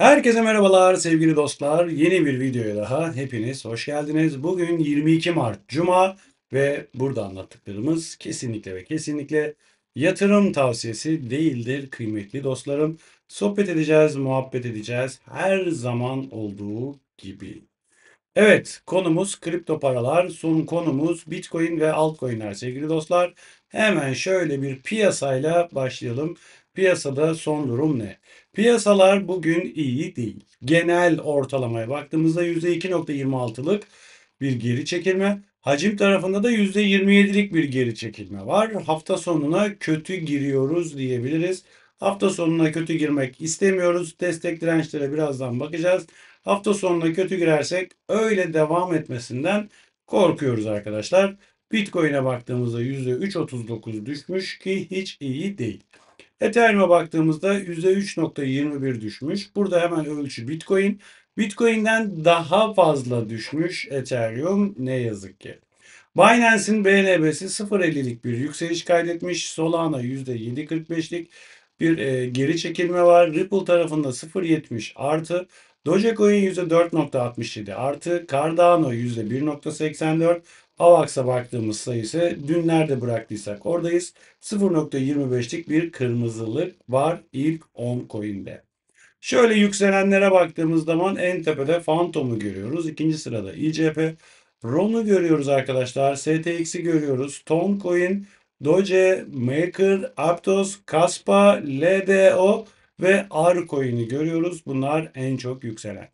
Herkese merhabalar sevgili dostlar. Yeni bir videoya daha hepiniz hoş geldiniz. Bugün 22 Mart Cuma ve burada anlattıklarımız kesinlikle ve kesinlikle yatırım tavsiyesi değildir kıymetli dostlarım. Sohbet edeceğiz, muhabbet edeceğiz her zaman olduğu gibi. Evet konumuz kripto paralar, son konumuz Bitcoin ve altcoin'ler sevgili dostlar. Hemen şöyle bir piyasayla başlayalım. Piyasada son durum ne? Piyasalar bugün iyi değil. Genel ortalamaya baktığımızda %2.26'lık bir geri çekilme. Hacim tarafında da %27'lik bir geri çekilme var. Hafta sonuna kötü giriyoruz diyebiliriz. Hafta sonuna kötü girmek istemiyoruz. Destek dirençlere birazdan bakacağız. Hafta sonuna kötü girersek öyle devam etmesinden korkuyoruz arkadaşlar. Bitcoin'e baktığımızda %3.39 düşmüş ki hiç iyi değil. Ethereum'a baktığımızda %3.21 düşmüş. Burada hemen ölçü Bitcoin. Bitcoin'den daha fazla düşmüş Ethereum ne yazık ki. Binance'in BNB'si 0.50'lik bir yükseliş kaydetmiş. Solana %7.45'lik bir e, geri çekilme var. Ripple tarafında 0.70 artı. Dogecoin %4.67 artı. Cardano %1.84. Havaks'a baktığımız sayı ise dün nerede bıraktıysak oradayız. 0.25'lik bir kırmızılık var ilk 10 coin'de. Şöyle yükselenlere baktığımız zaman en tepede Phantom'u görüyoruz. ikinci sırada ICP. RON'u görüyoruz arkadaşlar. STX'i görüyoruz. Toncoin, Doge, Maker, Aptos, Kaspa, LDO ve R Arcoin'i görüyoruz. Bunlar en çok yükselen.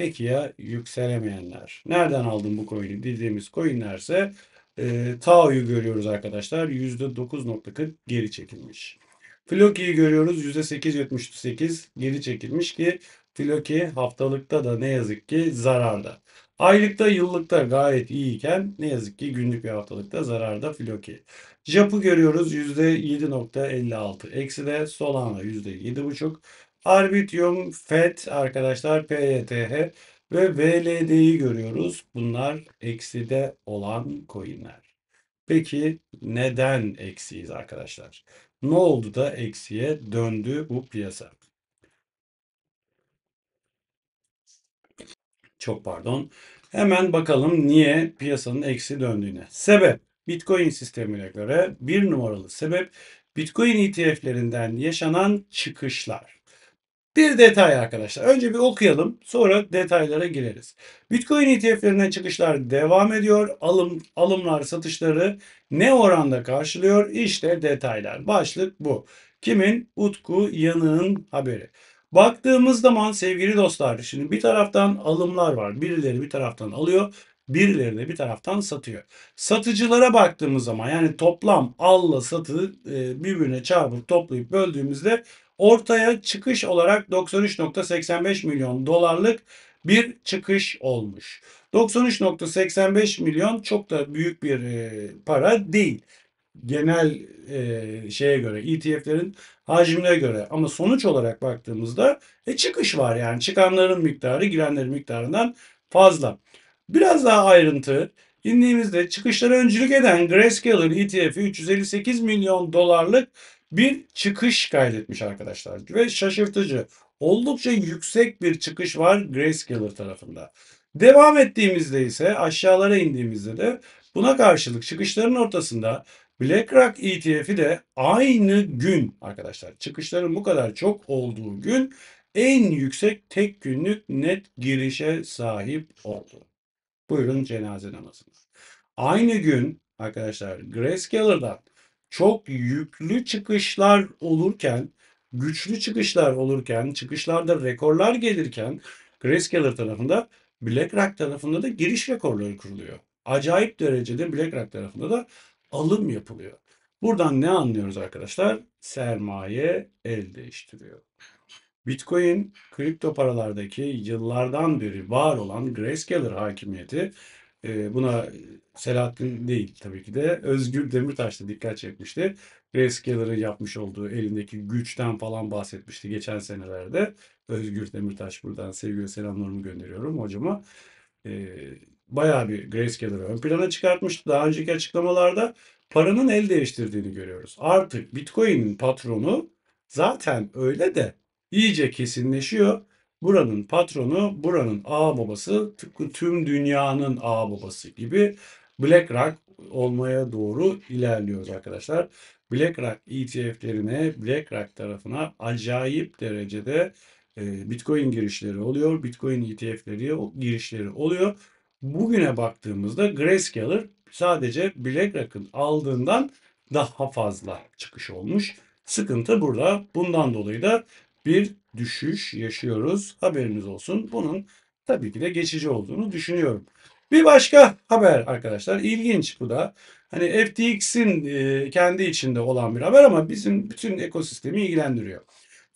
Peki ya yükselemeyenler? Nereden aldım bu coin'i dediğimiz coin'lerse ee, e, Tao'yu görüyoruz arkadaşlar. %9.40 geri çekilmiş. Floki'yi görüyoruz %8.78 geri çekilmiş ki Floki haftalıkta da ne yazık ki zararda. Aylıkta yıllıkta gayet iyiyken ne yazık ki günlük ve haftalıkta zararda Floki. JAPU görüyoruz %7.56 eksi de Solana %7.5 Arbitrium, FET arkadaşlar PYTH e e ve VLD'yi görüyoruz. Bunlar ekside olan coinler. Peki neden eksiyiz arkadaşlar? Ne oldu da eksiye döndü bu piyasa? Çok pardon. Hemen bakalım niye piyasanın eksi döndüğüne. Sebep Bitcoin sistemine göre bir numaralı sebep Bitcoin ETF'lerinden yaşanan çıkışlar. Bir detay arkadaşlar. Önce bir okuyalım sonra detaylara gireriz. Bitcoin ETF'lerinden çıkışlar devam ediyor. Alım, alımlar satışları ne oranda karşılıyor? İşte detaylar. Başlık bu. Kimin? Utku Yanık'ın haberi. Baktığımız zaman sevgili dostlar şimdi bir taraftan alımlar var. Birileri bir taraftan alıyor. Birileri de bir taraftan satıyor. Satıcılara baktığımız zaman yani toplam alla satı e, birbirine çarpıp toplayıp böldüğümüzde ortaya çıkış olarak 93.85 milyon dolarlık bir çıkış olmuş. 93.85 milyon çok da büyük bir e, para değil. Genel e, şeye göre ETF'lerin hacmine göre ama sonuç olarak baktığımızda e, çıkış var yani çıkanların miktarı girenlerin miktarından fazla. Biraz daha ayrıntı indiğimizde çıkışlara öncülük eden Grayscaler ETF'i 358 milyon dolarlık bir çıkış kaydetmiş arkadaşlar. Ve şaşırtıcı. Oldukça yüksek bir çıkış var Grayscaler tarafında. Devam ettiğimizde ise aşağılara indiğimizde de buna karşılık çıkışların ortasında BlackRock ETF'i de aynı gün arkadaşlar çıkışların bu kadar çok olduğu gün en yüksek tek günlük net girişe sahip oldu. Buyurun cenaze namazına. Aynı gün arkadaşlar Grayscaler'dan çok yüklü çıkışlar olurken, güçlü çıkışlar olurken, çıkışlarda rekorlar gelirken Grayscaler tarafında BlackRock tarafında da giriş rekorları kuruluyor. Acayip derecede BlackRock tarafında da alım yapılıyor. Buradan ne anlıyoruz arkadaşlar? Sermaye el değiştiriyor. Bitcoin kripto paralardaki yıllardan beri var olan Grayscaler hakimiyeti e, buna Selahattin değil tabii ki de Özgür Demirtaş da dikkat çekmişti. Grayscaler'ı yapmış olduğu elindeki güçten falan bahsetmişti geçen senelerde. Özgür Demirtaş buradan sevgili selamlarımı gönderiyorum hocama. E, bayağı bir Grayscaler'ı ön plana çıkartmıştı daha önceki açıklamalarda. Paranın el değiştirdiğini görüyoruz. Artık Bitcoin'in patronu zaten öyle de iyice kesinleşiyor. Buranın patronu, buranın ağ babası tıpkı tüm dünyanın ağ babası gibi BlackRock olmaya doğru ilerliyoruz arkadaşlar. BlackRock ETF'lerine, BlackRock tarafına acayip derecede e, Bitcoin girişleri oluyor. Bitcoin ETF'leri girişleri oluyor. Bugüne baktığımızda Grayscaler sadece BlackRock'ın aldığından daha fazla çıkış olmuş. Sıkıntı burada. Bundan dolayı da bir düşüş yaşıyoruz. Haberiniz olsun. Bunun tabii ki de geçici olduğunu düşünüyorum. Bir başka haber arkadaşlar ilginç bu da. Hani FTX'in e, kendi içinde olan bir haber ama bizim bütün ekosistemi ilgilendiriyor.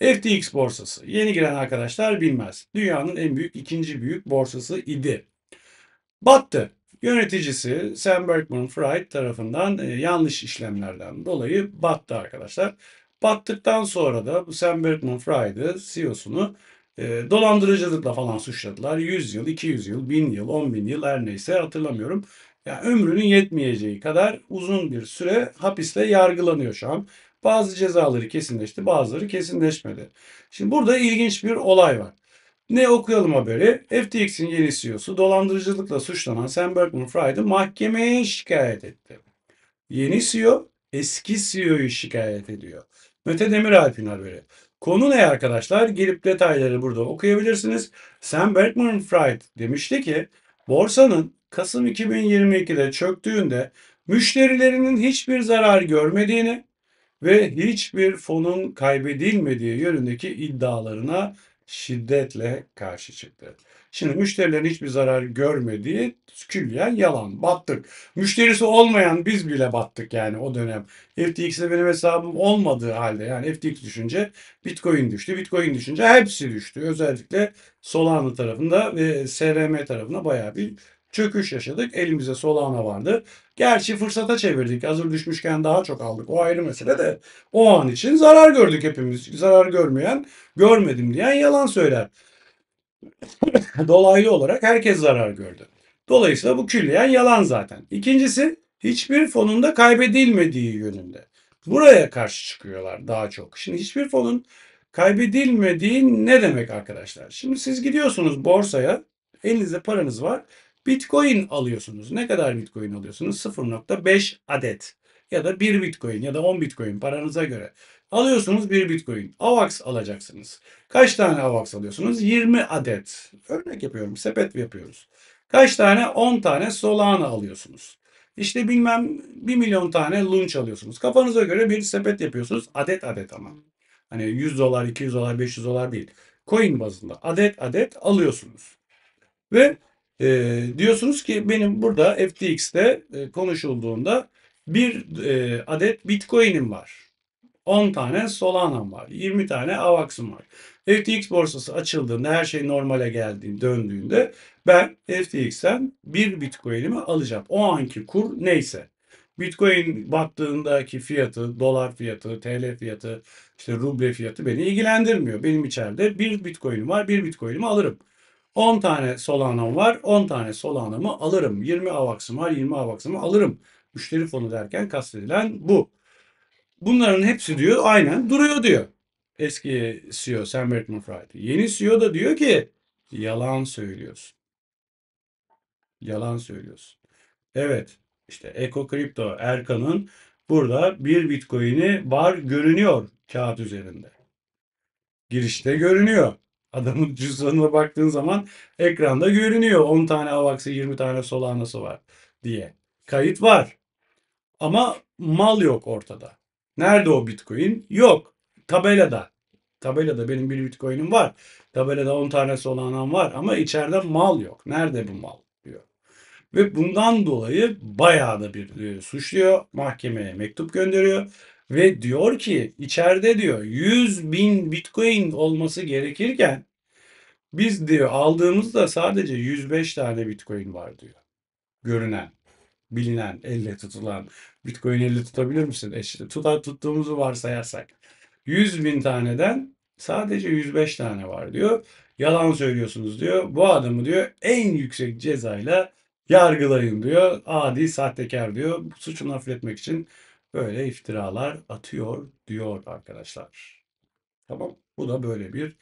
FTX borsası yeni giren arkadaşlar bilmez. Dünyanın en büyük ikinci büyük borsası idi. Battı. Yöneticisi Sam Berkman Fried tarafından e, yanlış işlemlerden dolayı battı arkadaşlar. Battıktan sonra da bu Sam Berkman-Fried'ı CEO'sunu e, dolandırıcılıkla falan suçladılar. 100 yıl, 200 yıl, 1000 yıl, 10 bin yıl her neyse hatırlamıyorum. Ya yani ömrünün yetmeyeceği kadar uzun bir süre hapiste yargılanıyor şu an. Bazı cezaları kesinleşti, bazıları kesinleşmedi. Şimdi burada ilginç bir olay var. Ne okuyalım haberi? FTX'in yeni CEO'su dolandırıcılıkla suçlanan Sam Berkman-Fried'ı mahkemeye şikayet etti. Yeni CEO eski CEO'yu şikayet ediyor. Mete Demiral finali. Konu ne arkadaşlar? Gelip detayları burada okuyabilirsiniz. Sam Bergman Fried demişti ki borsanın Kasım 2022'de çöktüğünde müşterilerinin hiçbir zarar görmediğini ve hiçbir fonun kaybedilmediği yönündeki iddialarına şiddetle karşı çıktı. Şimdi müşterilerin hiçbir zarar görmediği külliyen yalan. Battık. Müşterisi olmayan biz bile battık yani o dönem. FTX'de benim hesabım olmadığı halde yani FTX düşünce Bitcoin düştü. Bitcoin düşünce hepsi düştü. Özellikle Solana tarafında ve SRM tarafında bayağı bir çöküş yaşadık. Elimize Solana vardı. Gerçi fırsata çevirdik. Hazır düşmüşken daha çok aldık. O ayrı mesele de o an için zarar gördük hepimiz. Zarar görmeyen, görmedim diyen yalan söyler. dolaylı olarak herkes zarar gördü. Dolayısıyla bu külliyen yalan zaten. İkincisi hiçbir fonunda kaybedilmediği yönünde. Buraya karşı çıkıyorlar daha çok. Şimdi hiçbir fonun kaybedilmediği ne demek arkadaşlar? Şimdi siz gidiyorsunuz borsaya, elinizde paranız var. Bitcoin alıyorsunuz. Ne kadar Bitcoin alıyorsunuz? 0.5 adet ya da 1 Bitcoin ya da 10 Bitcoin paranıza göre. Alıyorsunuz bir bitcoin. AVAX alacaksınız. Kaç tane AVAX alıyorsunuz? 20 adet. Örnek yapıyorum. Sepet yapıyoruz. Kaç tane? 10 tane Solana alıyorsunuz. İşte bilmem 1 milyon tane lunch alıyorsunuz. Kafanıza göre bir sepet yapıyorsunuz. Adet adet ama. Hani 100 dolar, 200 dolar, 500 dolar değil. Coin bazında adet adet alıyorsunuz. Ve e, diyorsunuz ki benim burada FTX'te e, konuşulduğunda bir e, adet Bitcoin'im var. 10 tane Solana'm var. 20 tane AVAX'ım var. FTX borsası açıldığında her şey normale geldiğinde döndüğünde ben FTX'ten bir Bitcoin'imi alacağım. O anki kur neyse. Bitcoin battığındaki fiyatı, dolar fiyatı, TL fiyatı, işte ruble fiyatı beni ilgilendirmiyor. Benim içeride bir Bitcoin'im var, bir Bitcoin'imi alırım. 10 tane Solana'm var. 10 tane Solana'mı alırım. 20 avaksım var. 20 avaksımı alırım. Müşteri fonu derken kastedilen bu. Bunların hepsi diyor aynen duruyor diyor. Eski CEO Sam Bankman Fried. Yeni CEO da diyor ki yalan söylüyorsun. Yalan söylüyorsun. Evet işte Eko Kripto Erkan'ın burada bir bitcoin'i var görünüyor kağıt üzerinde. Girişte görünüyor. Adamın cüzdanına baktığın zaman ekranda görünüyor. 10 tane Avax'ı 20 tane Solana'sı var diye. Kayıt var. Ama mal yok ortada. Nerede o Bitcoin? Yok. Tabelada. Tabelada benim bir Bitcoin'im var. Tabelada 10 tane Solana'm var ama içeride mal yok. Nerede bu mal? diyor. Ve bundan dolayı bayağı da bir e, suçluyor. Mahkemeye mektup gönderiyor. Ve diyor ki içeride diyor 100 bin bitcoin olması gerekirken biz diyor aldığımızda sadece 105 tane bitcoin var diyor. Görünen, bilinen, elle tutulan Bitcoin 50 tutabilir misin? E işte tutar, tuttuğumuzu varsayarsak. 100 bin taneden sadece 105 tane var diyor. Yalan söylüyorsunuz diyor. Bu adamı diyor en yüksek cezayla yargılayın diyor. Adi sahtekar diyor. Suçunu affetmek için böyle iftiralar atıyor diyor arkadaşlar. Tamam bu da böyle bir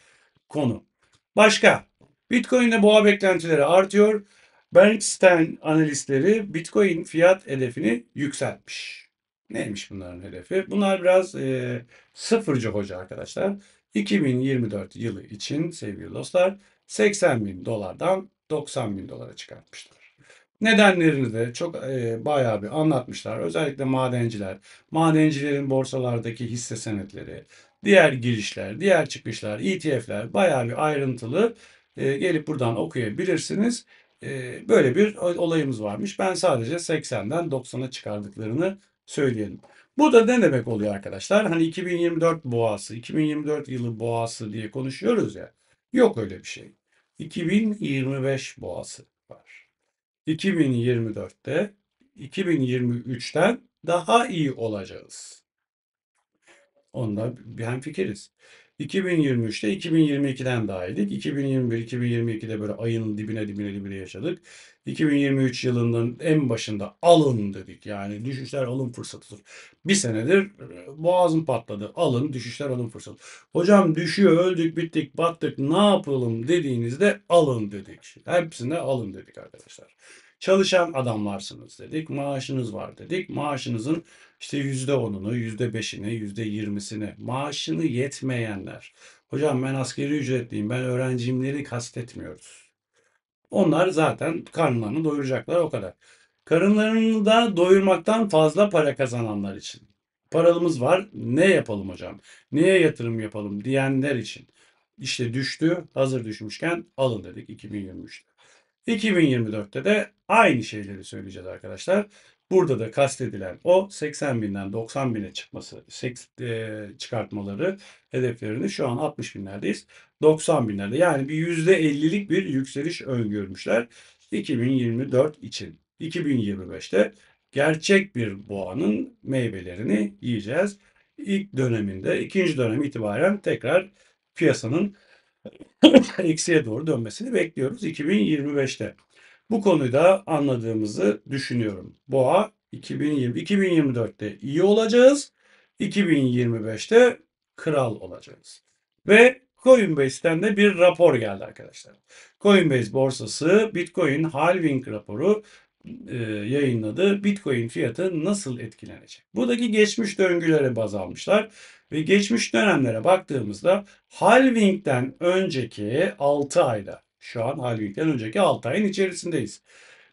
konu. Başka Bitcoin'de boğa beklentileri artıyor. Bernstein analistleri Bitcoin fiyat hedefini yükseltmiş. Neymiş bunların hedefi? Bunlar biraz e, sıfırcı hoca arkadaşlar. 2024 yılı için sevgili dostlar 80 bin dolardan 90 bin dolara çıkartmışlar. Nedenlerini de çok e, bayağı bir anlatmışlar. Özellikle madenciler, madencilerin borsalardaki hisse senetleri, diğer girişler, diğer çıkışlar, ETF'ler bayağı bir ayrıntılı e, gelip buradan okuyabilirsiniz. Ee, böyle bir olayımız varmış. Ben sadece 80'den 90'a çıkardıklarını söyleyelim. Bu da ne demek oluyor arkadaşlar? Hani 2024 boğası, 2024 yılı boğası diye konuşuyoruz ya. Yok öyle bir şey. 2025 boğası var. 2024'te 2023'ten daha iyi olacağız. Onda bir hem fikiriz. 2023'te 2022'den dahildik. 2021-2022'de böyle ayın dibine dibine dibine yaşadık. 2023 yılının en başında alın dedik. Yani düşüşler alın fırsatıdır. Bir senedir e, boğazım patladı. Alın düşüşler alın fırsatı. Hocam düşüyor öldük bittik battık ne yapalım dediğinizde alın dedik. Hepsine alın dedik arkadaşlar çalışan adamlarsınız dedik. Maaşınız var dedik. Maaşınızın işte yüzde onunu, yüzde beşini, yüzde yirmisini maaşını yetmeyenler. Hocam ben askeri ücretliyim, ben öğrencimleri kastetmiyoruz. Onlar zaten karnlarını doyuracaklar o kadar. Karınlarını da doyurmaktan fazla para kazananlar için. Paralımız var ne yapalım hocam? Neye yatırım yapalım diyenler için. İşte düştü hazır düşmüşken alın dedik 2023'te. 2024'te de aynı şeyleri söyleyeceğiz arkadaşlar. Burada da kastedilen o 80 binden 90 bine çıkması, e, çıkartmaları hedeflerini şu an 60 binlerdeyiz. 90 binlerde yani bir %50'lik bir yükseliş öngörmüşler 2024 için. 2025'te gerçek bir boğanın meyvelerini yiyeceğiz. İlk döneminde, ikinci dönem itibaren tekrar piyasanın eksiye doğru dönmesini bekliyoruz 2025'te. Bu konuyu da anladığımızı düşünüyorum. Boğa 2020 2024'te iyi olacağız. 2025'te kral olacağız. Ve Coinbase'ten de bir rapor geldi arkadaşlar. Coinbase borsası Bitcoin halving raporu e, yayınladı. Bitcoin fiyatı nasıl etkilenecek? Buradaki geçmiş döngülere baz almışlar. Ve geçmiş dönemlere baktığımızda halvingden önceki 6 ayda şu an halvingden önceki 6 ayın içerisindeyiz.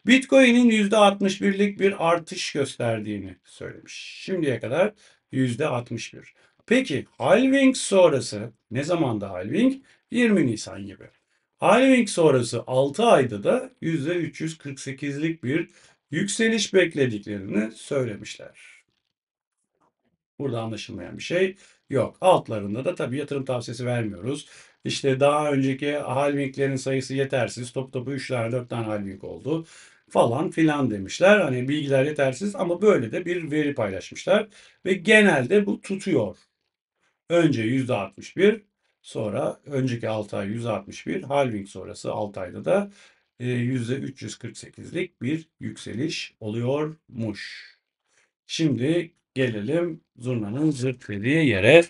Bitcoin'in %61'lik bir artış gösterdiğini söylemiş. Şimdiye kadar %61. Peki halving sonrası ne zamanda halving? 20 Nisan gibi. Halving sonrası 6 ayda da %348'lik bir yükseliş beklediklerini söylemişler. Burada anlaşılmayan bir şey yok. Altlarında da tabii yatırım tavsiyesi vermiyoruz. İşte daha önceki halvinglerin sayısı yetersiz. Top topu 3 tane 4 tane halving oldu falan filan demişler. Hani bilgiler yetersiz ama böyle de bir veri paylaşmışlar. Ve genelde bu tutuyor. Önce %61 sonra önceki 6 ay %61 halving sonrası 6 ayda da %348'lik e, bir yükseliş oluyormuş. Şimdi gelelim zurnanın zırt dediği yere.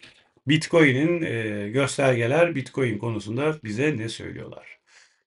Bitcoin'in e, göstergeler Bitcoin konusunda bize ne söylüyorlar?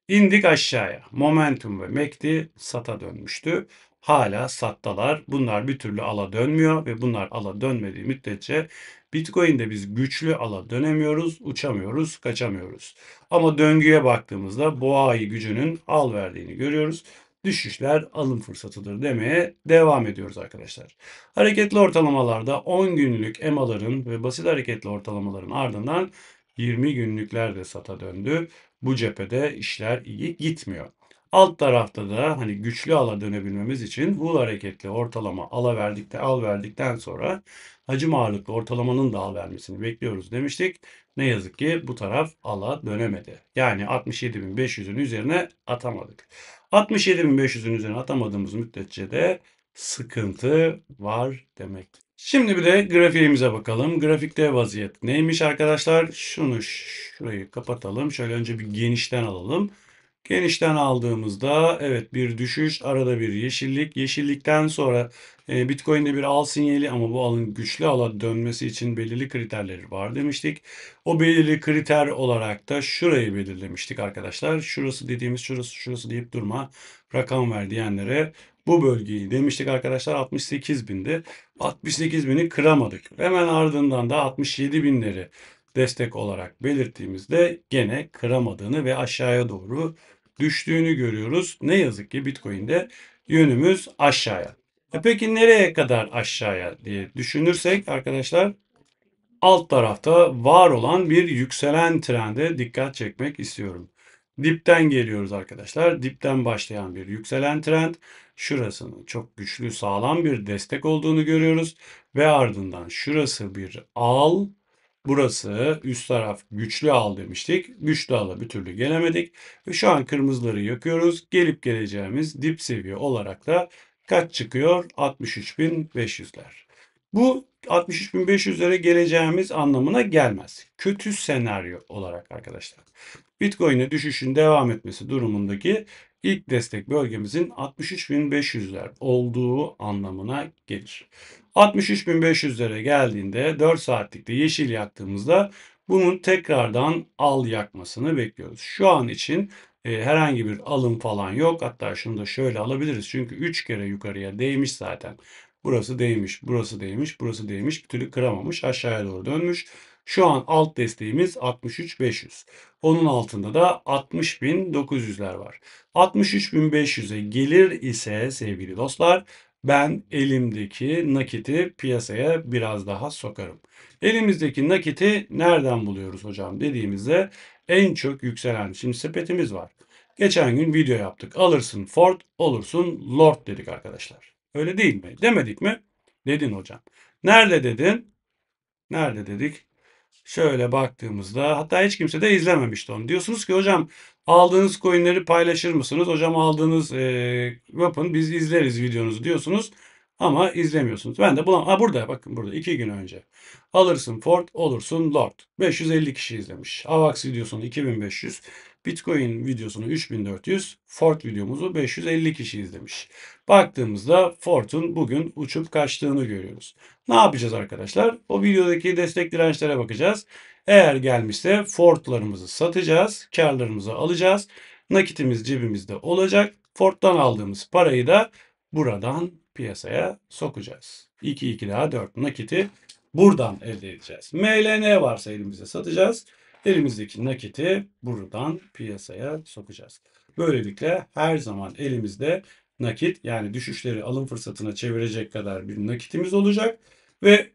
İndik aşağıya. Momentum ve MACD e sata dönmüştü. Hala sattalar. Bunlar bir türlü ala dönmüyor ve bunlar ala dönmediği müddetçe Bitcoin'de biz güçlü ala dönemiyoruz, uçamıyoruz, kaçamıyoruz. Ama döngüye baktığımızda boğa ayı gücünün al verdiğini görüyoruz düşüşler alım fırsatıdır demeye devam ediyoruz arkadaşlar. Hareketli ortalamalarda 10 günlük emaların ve basit hareketli ortalamaların ardından 20 günlükler de sata döndü. Bu cephede işler iyi gitmiyor. Alt tarafta da hani güçlü ala dönebilmemiz için bu hareketli ortalama ala verdikte al verdikten sonra hacim ağırlıklı ortalamanın da al vermesini bekliyoruz demiştik. Ne yazık ki bu taraf ala dönemedi. Yani 67.500'ün üzerine atamadık. 67.500'ün üzerine atamadığımız müddetçe de sıkıntı var demek. Şimdi bir de grafiğimize bakalım. Grafikte vaziyet neymiş arkadaşlar? Şunu şurayı kapatalım. Şöyle önce bir genişten alalım. Genişten aldığımızda evet bir düşüş, arada bir yeşillik. Yeşillikten sonra e, Bitcoin'de bir al sinyali ama bu alın güçlü ala dönmesi için belirli kriterleri var demiştik. O belirli kriter olarak da şurayı belirlemiştik arkadaşlar. Şurası dediğimiz şurası şurası deyip durma rakam ver diyenlere bu bölgeyi demiştik arkadaşlar 68 binde 68 bini kıramadık. Hemen ardından da 67 binleri destek olarak belirttiğimizde gene kıramadığını ve aşağıya doğru düştüğünü görüyoruz. Ne yazık ki Bitcoin'de yönümüz aşağıya. E peki nereye kadar aşağıya diye düşünürsek arkadaşlar alt tarafta var olan bir yükselen trende dikkat çekmek istiyorum. Dipten geliyoruz arkadaşlar. Dipten başlayan bir yükselen trend. Şurasının çok güçlü sağlam bir destek olduğunu görüyoruz. Ve ardından şurası bir al Burası üst taraf güçlü al demiştik. Güçlü ala bir türlü gelemedik. Ve şu an kırmızıları yakıyoruz. Gelip geleceğimiz dip seviye olarak da kaç çıkıyor? 63.500'ler. Bu 63.500'lere geleceğimiz anlamına gelmez. Kötü senaryo olarak arkadaşlar. Bitcoin'e düşüşün devam etmesi durumundaki ilk destek bölgemizin 63.500'ler olduğu anlamına gelir. 63.500'lere geldiğinde 4 saatlikte yeşil yaktığımızda bunun tekrardan al yakmasını bekliyoruz. Şu an için e, herhangi bir alım falan yok. Hatta şunu da şöyle alabiliriz. Çünkü 3 kere yukarıya değmiş zaten. Burası değmiş, burası değmiş, burası değmiş. Bir türlü kıramamış. Aşağıya doğru dönmüş. Şu an alt desteğimiz 63.500. Onun altında da 60.900'ler var. 63.500'e gelir ise sevgili dostlar ben elimdeki nakiti piyasaya biraz daha sokarım. Elimizdeki nakiti nereden buluyoruz hocam dediğimizde en çok yükselen şimdi sepetimiz var. Geçen gün video yaptık. Alırsın Ford, olursun Lord dedik arkadaşlar. Öyle değil mi? Demedik mi? Dedin hocam. Nerede dedin? Nerede dedik? Şöyle baktığımızda hatta hiç kimse de izlememişti onu. Diyorsunuz ki hocam Aldığınız coinleri paylaşır mısınız? Hocam aldığınız e, weapon biz izleriz videonuzu diyorsunuz. Ama izlemiyorsunuz. Ben de bulam. Ha burada bakın burada iki gün önce. Alırsın Ford olursun Lord. 550 kişi izlemiş. Avax videosunu 2500. Bitcoin videosunu 3400. Ford videomuzu 550 kişi izlemiş. Baktığımızda Ford'un bugün uçup kaçtığını görüyoruz. Ne yapacağız arkadaşlar? O videodaki destek dirençlere bakacağız. Eğer gelmişse Ford'larımızı satacağız. Karlarımızı alacağız. Nakitimiz cebimizde olacak. Ford'dan aldığımız parayı da buradan piyasaya sokacağız. 2 2 daha 4 nakiti buradan elde edeceğiz. MLN varsa elimize satacağız. Elimizdeki nakiti buradan piyasaya sokacağız. Böylelikle her zaman elimizde nakit yani düşüşleri alım fırsatına çevirecek kadar bir nakitimiz olacak ve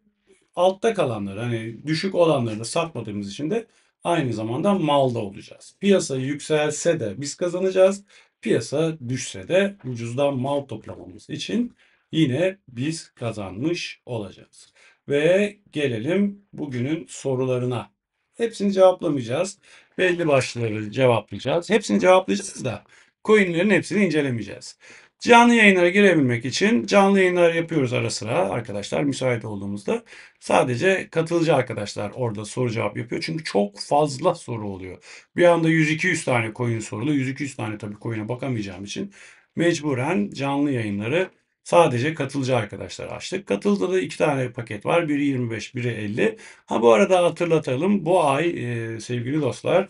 altta kalanları hani düşük olanları da satmadığımız için de aynı zamanda malda olacağız. Piyasa yükselse de biz kazanacağız. Piyasa düşse de ucuzdan mal toplamamız için yine biz kazanmış olacağız. Ve gelelim bugünün sorularına. Hepsini cevaplamayacağız. Belli başlıkları cevaplayacağız. Hepsini cevaplayacağız da coinlerin hepsini incelemeyeceğiz. Canlı yayınlara girebilmek için canlı yayınlar yapıyoruz ara sıra arkadaşlar müsait olduğumuzda. Sadece katılıcı arkadaşlar orada soru cevap yapıyor. Çünkü çok fazla soru oluyor. Bir anda 100-200 tane coin sorulu. 100-200 tane tabii coin'e bakamayacağım için mecburen canlı yayınları Sadece katılıcı arkadaşlar açtık. Katıldı da iki tane paket var. Biri 25, biri 50. Ha bu arada hatırlatalım. Bu ay e, sevgili dostlar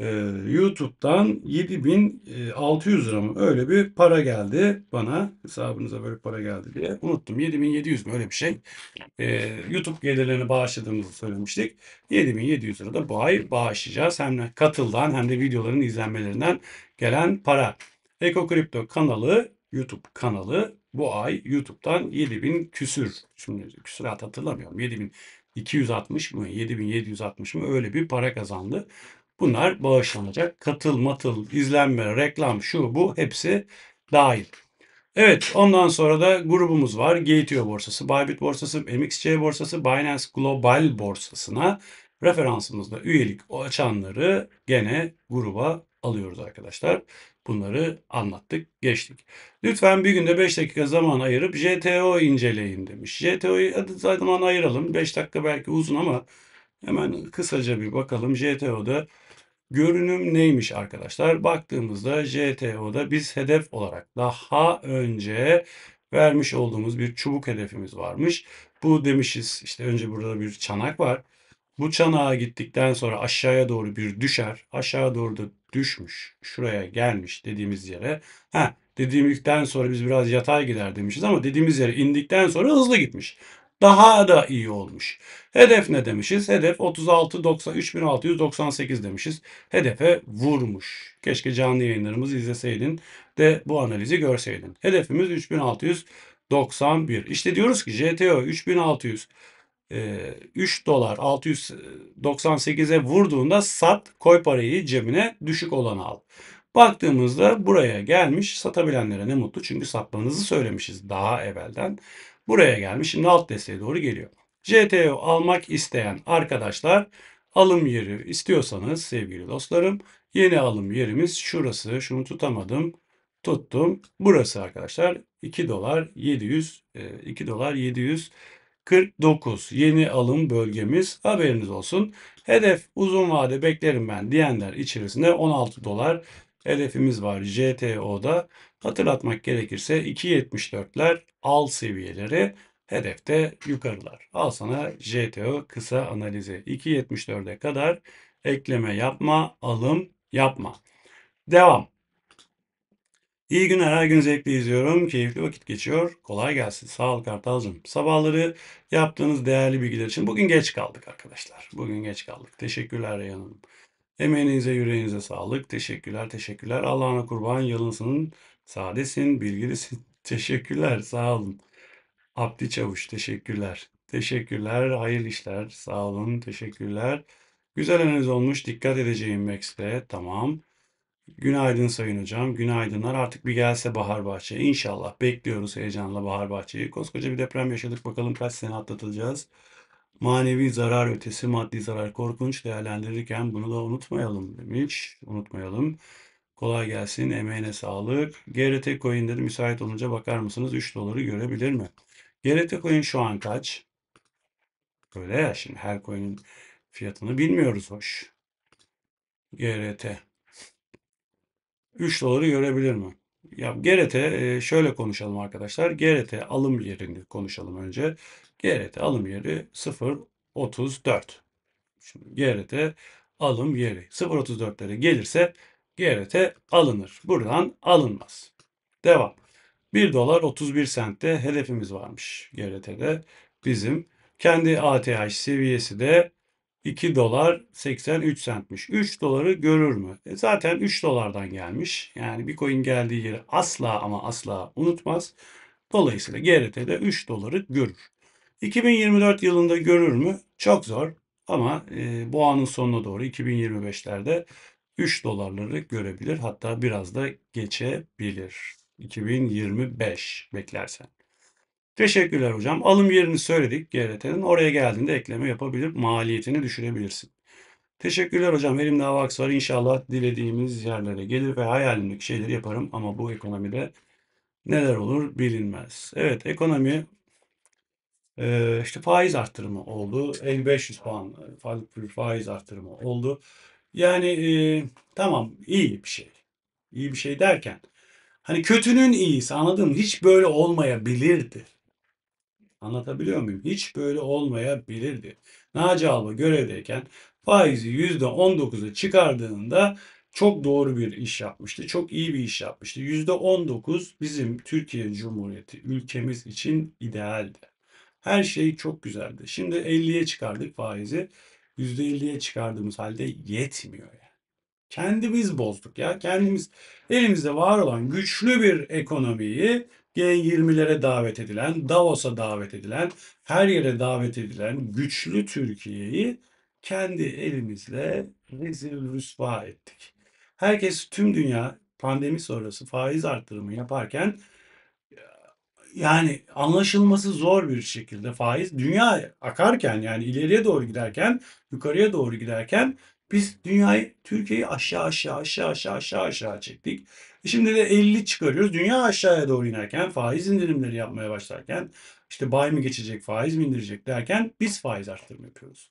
ee, e, YouTube'dan 7600 lira mı öyle bir para geldi bana hesabınıza böyle para geldi diye unuttum 7700 mi öyle bir şey e, YouTube gelirlerini bağışladığımızı söylemiştik 7700 lira da bu ay bağışlayacağız hem de katıldan hem de videoların izlenmelerinden gelen para Eko Kripto kanalı YouTube kanalı bu ay YouTube'dan 7000 küsür şimdi küsürat hatırlamıyorum 7000 260 mı 7760 mı öyle bir para kazandı. Bunlar bağışlanacak. Katıl, matıl, izlenme, reklam, şu bu hepsi dahil. Evet ondan sonra da grubumuz var. Gateway borsası, Bybit borsası, MXC borsası, Binance Global borsasına referansımızda üyelik açanları gene gruba alıyoruz arkadaşlar. Bunları anlattık, geçtik. Lütfen bir günde 5 dakika zaman ayırıp JTO inceleyin demiş. JTO'yu zaman ayıralım. 5 dakika belki uzun ama hemen kısaca bir bakalım. JTO'da Görünüm neymiş arkadaşlar? Baktığımızda JTO'da biz hedef olarak daha önce vermiş olduğumuz bir çubuk hedefimiz varmış. Bu demişiz işte önce burada bir çanak var. Bu çanağa gittikten sonra aşağıya doğru bir düşer. Aşağı doğru da düşmüş. Şuraya gelmiş dediğimiz yere. Ha dediğimizden sonra biz biraz yatay gider demişiz ama dediğimiz yere indikten sonra hızlı gitmiş daha da iyi olmuş. Hedef ne demişiz? Hedef 36 3698 demişiz. Hedefe vurmuş. Keşke canlı yayınlarımızı izleseydin de bu analizi görseydin. Hedefimiz 3691. İşte diyoruz ki JTO 3600 3 dolar 698'e vurduğunda sat koy parayı cebine düşük olanı al. Baktığımızda buraya gelmiş satabilenlere ne mutlu çünkü satmanızı söylemişiz daha evvelden buraya gelmiş. Şimdi alt desteğe doğru geliyor. JTO almak isteyen arkadaşlar alım yeri istiyorsanız sevgili dostlarım yeni alım yerimiz şurası. Şunu tutamadım. Tuttum. Burası arkadaşlar 2 dolar 700 2 e, dolar 700 49 yeni alım bölgemiz haberiniz olsun. Hedef uzun vade beklerim ben diyenler içerisinde 16 dolar hedefimiz var JTO'da. Hatırlatmak gerekirse 2.74'ler al seviyeleri hedefte yukarılar. Al sana JTO kısa analizi 2.74'e kadar ekleme yapma, alım yapma. Devam. İyi günler, her gün zevkle izliyorum. Keyifli vakit geçiyor. Kolay gelsin. Sağ ol Kartalcığım. Sabahları yaptığınız değerli bilgiler için bugün geç kaldık arkadaşlar. Bugün geç kaldık. Teşekkürler Reyhan Hanım. Emeğinize yüreğinize sağlık. Teşekkürler teşekkürler. Allah'ına kurban yılınsın. Sadesin, bilgilisin. Teşekkürler sağ olun. Abdi Çavuş teşekkürler. Teşekkürler, hayırlı işler. Sağ olun, teşekkürler. Güzel analiz olmuş. Dikkat edeceğim Max'te. Tamam. Günaydın Sayın Hocam. Günaydınlar. Artık bir gelse Bahar Bahçe. İnşallah bekliyoruz heyecanla Bahar Bahçe'yi. Koskoca bir deprem yaşadık. Bakalım kaç sene atlatacağız. Manevi zarar ötesi maddi zarar korkunç değerlendirirken bunu da unutmayalım demiş. Unutmayalım. Kolay gelsin. Emeğine sağlık. GRT coin dedi müsait olunca bakar mısınız 3 doları görebilir mi? GRT coin şu an kaç? Öyle ya şimdi her coin'in fiyatını bilmiyoruz hoş. GRT. 3 doları görebilir mi? Ya GRT e, şöyle konuşalım arkadaşlar. GRT alım yerini konuşalım önce. GRT alım yeri 0.34. Şimdi GRT alım yeri 0.34'lere gelirse GRT alınır. Buradan alınmaz. Devam. 1 dolar 31 sentte hedefimiz varmış GRT'de. Bizim kendi ATH seviyesi de 2 dolar 83 sentmiş. 3 doları görür mü? E zaten 3 dolardan gelmiş. Yani Bitcoin geldiği yeri asla ama asla unutmaz. Dolayısıyla GRT'de 3 doları görür. 2024 yılında görür mü? Çok zor ama e, bu anın sonuna doğru 2025'lerde 3 dolarları görebilir hatta biraz da geçebilir. 2025 beklersen. Teşekkürler hocam. Alım yerini söyledik GRT'nin. Oraya geldiğinde ekleme yapabilir, maliyetini düşürebilirsin. Teşekkürler hocam. Elimde avaks var. İnşallah dilediğimiz yerlere gelir ve hayalimdeki şeyleri yaparım. Ama bu ekonomide neler olur bilinmez. Evet ekonomi e, işte faiz artırımı oldu. 500 puan faiz artırımı oldu. Yani e, tamam iyi bir şey. İyi bir şey derken hani kötünün iyisi anladın mı? Hiç böyle olmayabilirdi. Anlatabiliyor muyum? Hiç böyle olmayabilirdi. Naci Alba görevdeyken faizi %19'a çıkardığında çok doğru bir iş yapmıştı. Çok iyi bir iş yapmıştı. %19 bizim Türkiye Cumhuriyeti ülkemiz için idealdi. Her şey çok güzeldi. Şimdi 50'ye çıkardık faizi. %50'ye çıkardığımız halde yetmiyor yani. Kendimiz bozduk ya. Kendimiz elimizde var olan güçlü bir ekonomiyi G20'lere davet edilen, Davos'a davet edilen, her yere davet edilen güçlü Türkiye'yi kendi elimizle rezil rüsva ettik. Herkes tüm dünya pandemi sonrası faiz arttırımı yaparken yani anlaşılması zor bir şekilde faiz dünya akarken yani ileriye doğru giderken yukarıya doğru giderken biz dünyayı Türkiye'yi aşağı aşağı aşağı aşağı aşağı aşağı çektik. E şimdi de 50 çıkarıyoruz. Dünya aşağıya doğru inerken faiz indirimleri yapmaya başlarken işte bay mı geçecek faiz mi indirecek derken biz faiz arttırma yapıyoruz.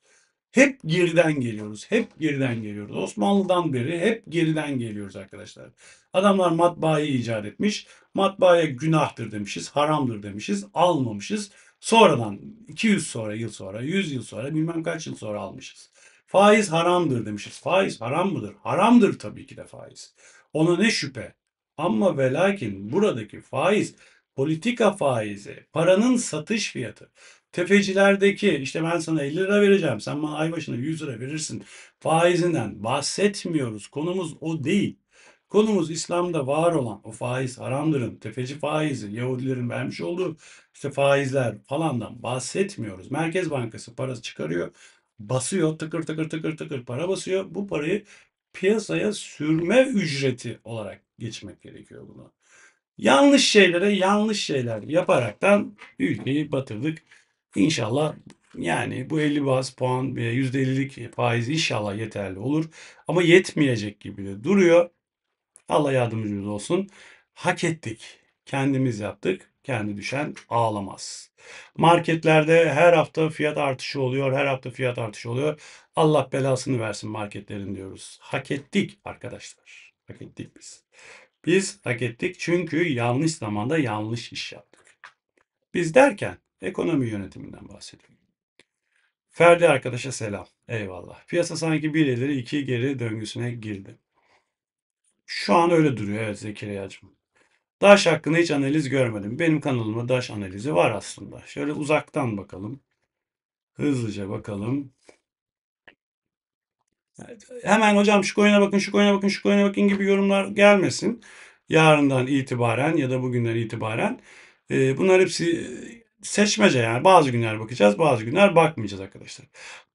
Hep geriden geliyoruz. Hep geriden geliyoruz. Osmanlı'dan beri hep geriden geliyoruz arkadaşlar. Adamlar matbaayı icat etmiş. Matbaaya günahtır demişiz, haramdır demişiz, almamışız. Sonradan 200 sonra yıl sonra, 100 yıl sonra bilmem kaç yıl sonra almışız. Faiz haramdır demişiz. Faiz haram mıdır? Haramdır tabii ki de faiz. Ona ne şüphe. Ama ve lakin buradaki faiz politika faizi, paranın satış fiyatı. Tefecilerdeki işte ben sana 50 lira vereceğim, sen bana ay başına 100 lira verirsin faizinden bahsetmiyoruz. Konumuz o değil. Konumuz İslam'da var olan o faiz haramdırın, tefeci faizi, Yahudilerin vermiş olduğu işte faizler falandan bahsetmiyoruz. Merkez Bankası parası çıkarıyor, basıyor, tıkır tıkır tıkır tıkır para basıyor. Bu parayı piyasaya sürme ücreti olarak geçmek gerekiyor bunu. Yanlış şeylere yanlış şeyler yaparaktan ülkeyi batırdık. İnşallah yani bu 50 bas puan %50'lik faiz inşallah yeterli olur. Ama yetmeyecek gibi de duruyor. Allah yardımcımız olsun. Hak ettik. Kendimiz yaptık. Kendi düşen ağlamaz. Marketlerde her hafta fiyat artışı oluyor. Her hafta fiyat artışı oluyor. Allah belasını versin marketlerin diyoruz. Hak ettik arkadaşlar. Hak ettik biz. Biz hak ettik çünkü yanlış zamanda yanlış iş yaptık. Biz derken ekonomi yönetiminden bahsediyorum. Ferdi arkadaşa selam. Eyvallah. Piyasa sanki bir ileri iki geri döngüsüne girdi. Şu an öyle duruyor evet Zekeriya'cığım. Daş hakkında hiç analiz görmedim. Benim kanalımda daş analizi var aslında. Şöyle uzaktan bakalım. Hızlıca bakalım. hemen hocam şu coin'e bakın, şu coin'e bakın, şu coin'e bakın gibi yorumlar gelmesin. Yarından itibaren ya da bugünden itibaren. E, bunlar hepsi e, seçmece yani. Bazı günler bakacağız, bazı günler bakmayacağız arkadaşlar.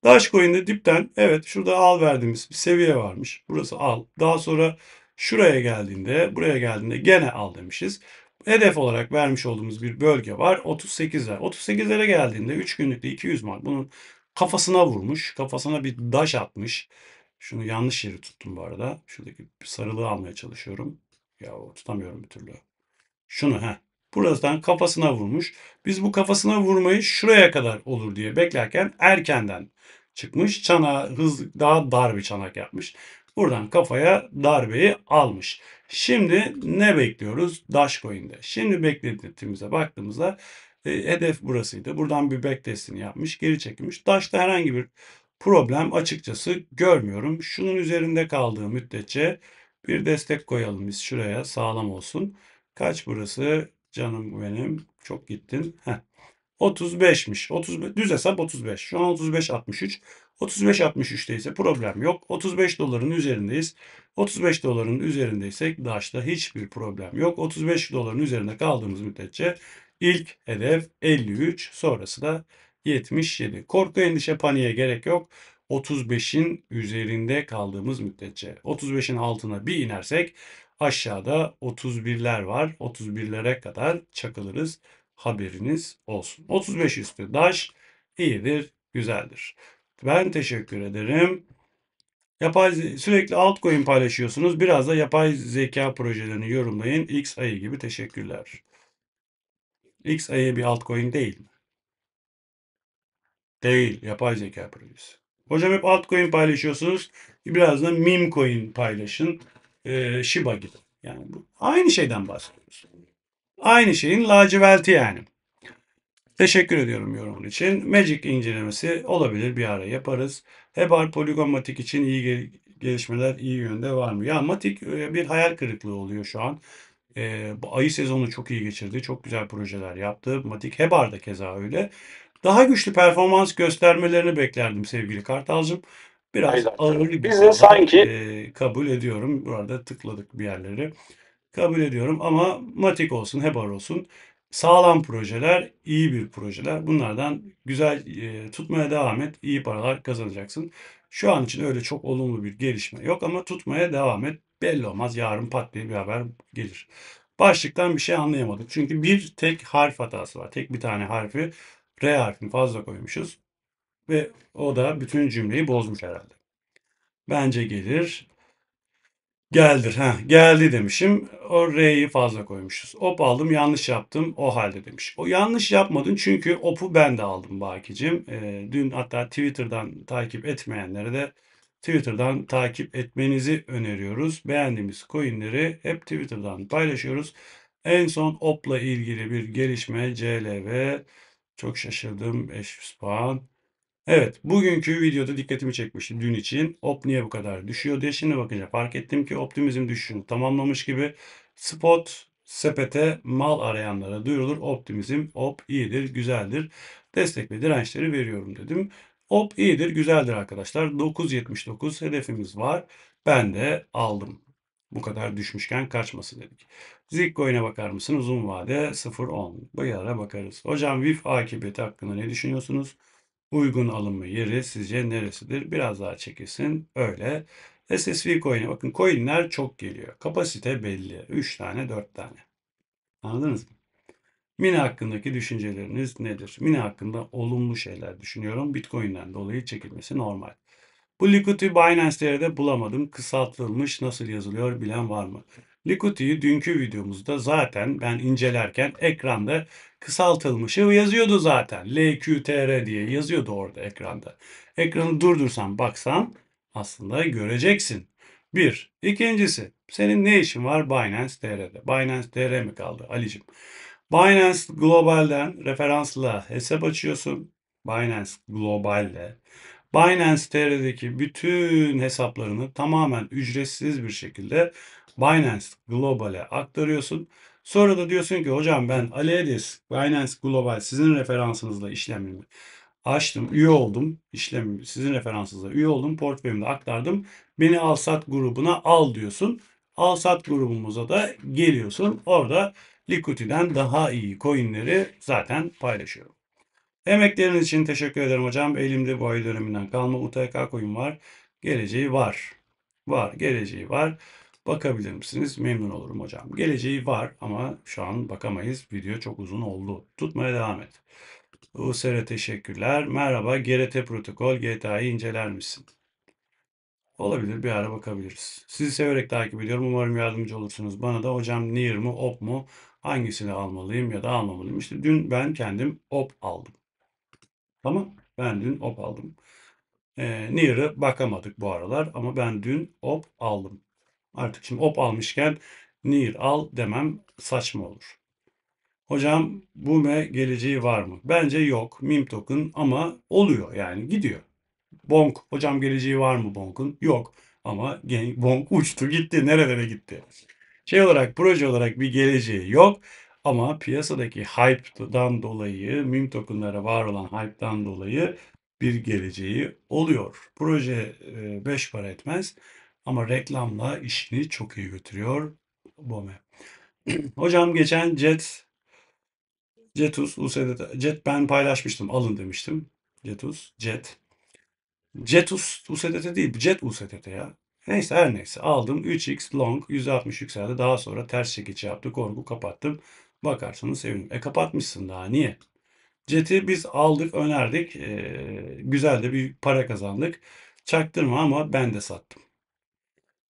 Daş Coin'de dipten evet şurada al verdiğimiz bir seviye varmış. Burası al. Daha sonra Şuraya geldiğinde, buraya geldiğinde gene al demişiz. Hedef olarak vermiş olduğumuz bir bölge var. 38'ler. 38'lere geldiğinde 3 günlükte 200 mark. Bunun kafasına vurmuş. Kafasına bir daş atmış. Şunu yanlış yeri tuttum bu arada. Şuradaki sarılığı almaya çalışıyorum. Ya tutamıyorum bir türlü. Şunu ha. Buradan kafasına vurmuş. Biz bu kafasına vurmayı şuraya kadar olur diye beklerken erkenden çıkmış. Çana hız daha dar bir çanak yapmış. Buradan kafaya darbeyi almış. Şimdi ne bekliyoruz Dashcoin'de? Şimdi beklediğimize baktığımızda e, hedef burasıydı. Buradan bir back yapmış, geri çekilmiş. Dash'ta herhangi bir problem açıkçası görmüyorum. Şunun üzerinde kaldığı müddetçe bir destek koyalım biz şuraya sağlam olsun. Kaç burası canım benim çok gittin. Heh. 35'miş. 30, düz hesap 35. Şu an 35 63. 35 63'te ise problem yok. 35 doların üzerindeyiz. 35 doların üzerindeysek DAŞ'ta hiçbir problem yok. 35 doların üzerinde kaldığımız müddetçe ilk hedef 53 sonrası da 77. Korku, endişe, paniğe gerek yok. 35'in üzerinde kaldığımız müddetçe 35'in altına bir inersek aşağıda 31'ler var. 31'lere kadar çakılırız haberiniz olsun. 35 üstü daş iyidir, güzeldir. Ben teşekkür ederim. Yapay sürekli altcoin paylaşıyorsunuz. Biraz da yapay zeka projelerini yorumlayın. X ayı gibi teşekkürler. X ayı bir altcoin değil mi? Değil. Yapay zeka projesi. Hocam hep altcoin paylaşıyorsunuz. Biraz da meme coin paylaşın. Ee, Shiba gibi. Yani bu, aynı şeyden bahsediyorsunuz Aynı şeyin laciverti yani. Teşekkür ediyorum yorumun için. Magic incelemesi olabilir bir ara yaparız. Hebar poligon matik için iyi gelişmeler iyi yönde var mı? Ya matik e, bir hayal kırıklığı oluyor şu an. E, bu ayı sezonu çok iyi geçirdi. Çok güzel projeler yaptı. Matik Hebar da keza öyle. Daha güçlü performans göstermelerini beklerdim sevgili Kartalcığım. Biraz Aynen. ağır bir Biz de sanki e, kabul ediyorum. Burada tıkladık bir yerleri kabul ediyorum ama Matik olsun, Hebar olsun sağlam projeler, iyi bir projeler. Bunlardan güzel e, tutmaya devam et, iyi paralar kazanacaksın. Şu an için öyle çok olumlu bir gelişme yok ama tutmaya devam et. Belli olmaz yarın pat diye bir haber gelir. Başlıktan bir şey anlayamadık. Çünkü bir tek harf hatası var. Tek bir tane harfi R harfini fazla koymuşuz. Ve o da bütün cümleyi bozmuş herhalde. Bence gelir. Geldir. Ha, geldi demişim. O R'yi fazla koymuşuz. Op aldım yanlış yaptım o halde demiş. O yanlış yapmadın çünkü opu ben de aldım Bakicim. E, ee, dün hatta Twitter'dan takip etmeyenlere de Twitter'dan takip etmenizi öneriyoruz. Beğendiğimiz coinleri hep Twitter'dan paylaşıyoruz. En son OP'la ilgili bir gelişme CLV çok şaşırdım 500 puan. Evet bugünkü videoda dikkatimi çekmişti dün için. Op niye bu kadar düşüyor diye şimdi bakınca fark ettim ki optimizm düşüşünü tamamlamış gibi spot sepete mal arayanlara duyurulur. Optimizm op iyidir güzeldir destek ve dirençleri veriyorum dedim. Op iyidir güzeldir arkadaşlar 9.79 hedefimiz var ben de aldım. Bu kadar düşmüşken kaçması dedik. Zitcoin'e bakar mısın? Uzun vade 0.10. Bu yara bakarız. Hocam VIF akıbeti hakkında ne düşünüyorsunuz? uygun alınma yeri sizce neresidir? Biraz daha çekilsin. Öyle. SSV coin'e bakın coin'ler çok geliyor. Kapasite belli. 3 tane 4 tane. Anladınız mı? Mine hakkındaki düşünceleriniz nedir? Mine hakkında olumlu şeyler düşünüyorum. Bitcoin'den dolayı çekilmesi normal. Bu Liquidity Binance'leri de bulamadım. Kısaltılmış nasıl yazılıyor bilen var mı? Liquidity'yi dünkü videomuzda zaten ben incelerken ekranda kısaltılmışı yazıyordu zaten. LQTR diye yazıyordu orada ekranda. Ekranı durdursan baksan aslında göreceksin. Bir. İkincisi senin ne işin var Binance TR'de? Binance TR mi kaldı Ali'cim? Binance Global'den referansla hesap açıyorsun. Binance Global'de. Binance TR'deki bütün hesaplarını tamamen ücretsiz bir şekilde Binance Global'e aktarıyorsun. Sonra da diyorsun ki hocam ben Ali Edis, Binance Global sizin referansınızla işlemimi açtım, üye oldum. İşlemimi sizin referansınızla üye oldum. Portföyümde aktardım. Beni Alsat grubuna al diyorsun. Alsat grubumuza da geliyorsun. Orada Liquidity'den daha iyi coinleri zaten paylaşıyorum. Emekleriniz için teşekkür ederim hocam. Elimde bu ay döneminden kalma UTK coin var. Geleceği var. Var, geleceği var bakabilir misiniz? Memnun olurum hocam. Geleceği var ama şu an bakamayız. Video çok uzun oldu. Tutmaya devam et. USR teşekkürler. Merhaba GRT protokol GTA'yı inceler misin? Olabilir bir ara bakabiliriz. Sizi severek takip ediyorum. Umarım yardımcı olursunuz. Bana da hocam near mu op mu hangisini almalıyım ya da almamalıyım. İşte dün ben kendim op aldım. Tamam ben dün op aldım. E, near'ı bakamadık bu aralar ama ben dün op aldım. Artık şimdi op almışken near al demem saçma olur. Hocam bu me geleceği var mı? Bence yok. Mim token ama oluyor yani gidiyor. Bonk hocam geleceği var mı Bonk'un? Yok. Ama Bonk uçtu gitti. Nerelere gitti? Şey olarak proje olarak bir geleceği yok. Ama piyasadaki hype'dan dolayı, mim tokenlara var olan hype'dan dolayı bir geleceği oluyor. Proje 5 para etmez ama reklamla işini çok iyi götürüyor Bome. Hocam geçen Jet Jetus USDT Jet ben paylaşmıştım alın demiştim. Jetus Jet Jetus USDT değil Jet USDT ya. Neyse her neyse aldım 3x long 160 yükseldi daha sonra ters çekiç yaptı korku kapattım. Bakarsanız sevinirim. E kapatmışsın daha niye? Jet'i biz aldık önerdik. E, güzel de bir para kazandık. Çaktırma ama ben de sattım.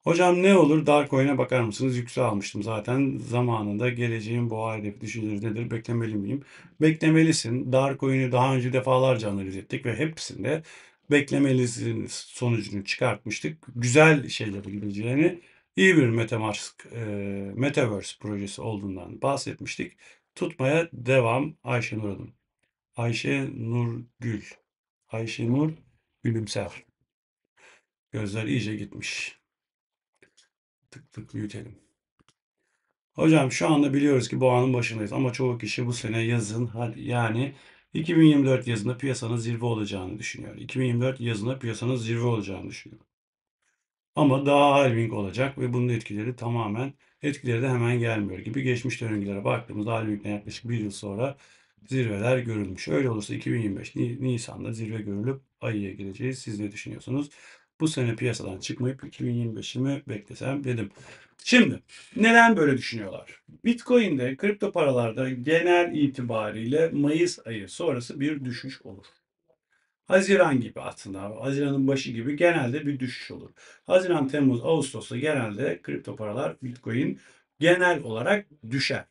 Hocam ne olur Darkoin'e bakar mısınız? Yüksel almıştım zaten zamanında. Geleceğin boğa hedefi düşünceleri nedir? Beklemeli miyim? Beklemelisin. Darkoin'i daha önce defalarca analiz ettik ve hepsinde beklemelisin sonucunu çıkartmıştık. Güzel şeyler gideceğini iyi bir Metamask, e, Metaverse projesi olduğundan bahsetmiştik. Tutmaya devam Ayşe Nur Hanım. Ayşe Nur Gül. Ayşe Nur Gülümser. Gözler iyice gitmiş tık tık büyütelim. Hocam şu anda biliyoruz ki boğanın başındayız ama çoğu kişi bu sene yazın yani 2024 yazında piyasanın zirve olacağını düşünüyor. 2024 yazında piyasanın zirve olacağını düşünüyor. Ama daha halving olacak ve bunun etkileri tamamen etkileri de hemen gelmiyor gibi. Geçmiş dönemlere baktığımızda halvingden yaklaşık bir yıl sonra zirveler görülmüş. Öyle olursa 2025 Nisan'da zirve görülüp ayıya gireceğiz. Siz ne düşünüyorsunuz? bu sene piyasadan çıkmayıp 2025'imi beklesem dedim. Şimdi neden böyle düşünüyorlar? Bitcoin'de kripto paralarda genel itibariyle Mayıs ayı sonrası bir düşüş olur. Haziran gibi aslında Haziran'ın başı gibi genelde bir düşüş olur. Haziran, Temmuz, Ağustos'ta genelde kripto paralar, Bitcoin genel olarak düşer.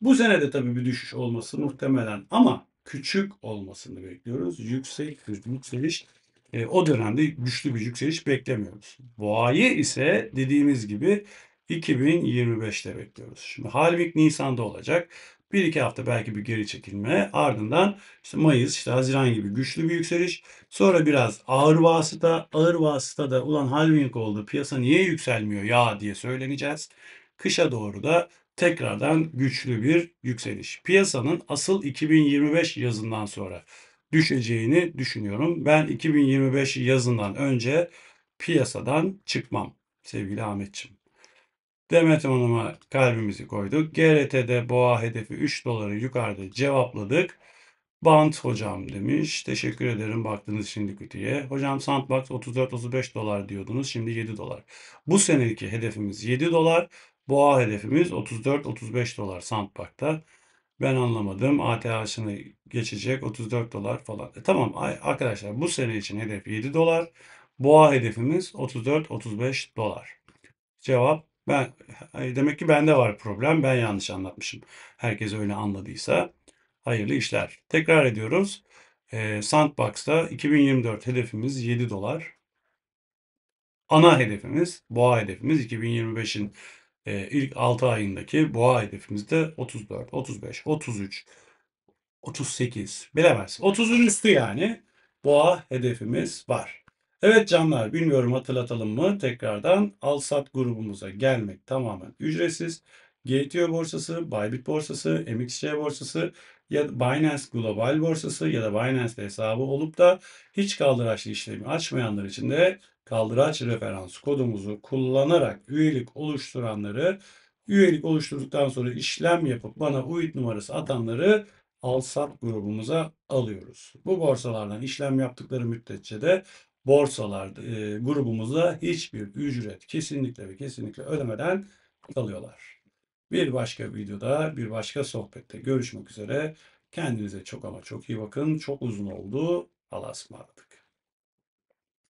Bu sene de tabii bir düşüş olması muhtemelen ama küçük olmasını bekliyoruz. Yüksek bir yükseliş e, o dönemde güçlü bir yükseliş beklemiyoruz. Boğa'yı ise dediğimiz gibi 2025'te bekliyoruz. Şimdi Halvik Nisan'da olacak. Bir iki hafta belki bir geri çekilme. Ardından işte Mayıs, işte Haziran gibi güçlü bir yükseliş. Sonra biraz ağır vasıta, ağır vasıta da ulan halving oldu piyasa niye yükselmiyor ya diye söyleneceğiz. Kışa doğru da tekrardan güçlü bir yükseliş. Piyasanın asıl 2025 yazından sonra düşeceğini düşünüyorum. Ben 2025 yazından önce piyasadan çıkmam sevgili Ahmetçim. Demet Hanım'a kalbimizi koyduk. GRT'de boğa hedefi 3 doları yukarıda cevapladık. Bant hocam demiş. Teşekkür ederim baktığınız için Liküti'ye. Hocam Sandbox 34-35 dolar diyordunuz. Şimdi 7 dolar. Bu seneki hedefimiz 7 dolar. Boğa hedefimiz 34-35 dolar Sandbox'ta. Ben anlamadım. ATH'ını geçecek 34 dolar falan. E tamam arkadaşlar bu sene için hedef 7 dolar. Boğa hedefimiz 34-35 dolar. Cevap ben e, demek ki bende var problem. Ben yanlış anlatmışım. Herkes öyle anladıysa hayırlı işler. Tekrar ediyoruz. E, Sandbox'ta 2024 hedefimiz 7 dolar. Ana hedefimiz, boğa hedefimiz 2025'in ee, ilk 6 ayındaki boğa hedefimizde 34, 35, 33, 38 bilemez. 30'un üstü yani boğa hedefimiz var. Evet canlar bilmiyorum hatırlatalım mı tekrardan Alsat grubumuza gelmek tamamen ücretsiz. GTO borsası, Bybit borsası, MXC borsası ya Binance Global borsası ya da Binance hesabı olup da hiç kaldıraçlı işlemi açmayanlar için de kaldıraç referans kodumuzu kullanarak üyelik oluşturanları, üyelik oluşturduktan sonra işlem yapıp bana UID numarası atanları Alsat grubumuza alıyoruz. Bu borsalardan işlem yaptıkları müddetçe de borsalar e, grubumuzda hiçbir ücret kesinlikle ve kesinlikle ödemeden kalıyorlar. Bir başka videoda, bir başka sohbette görüşmek üzere. Kendinize çok ama çok iyi bakın. Çok uzun oldu. Allah'a ısmarladık.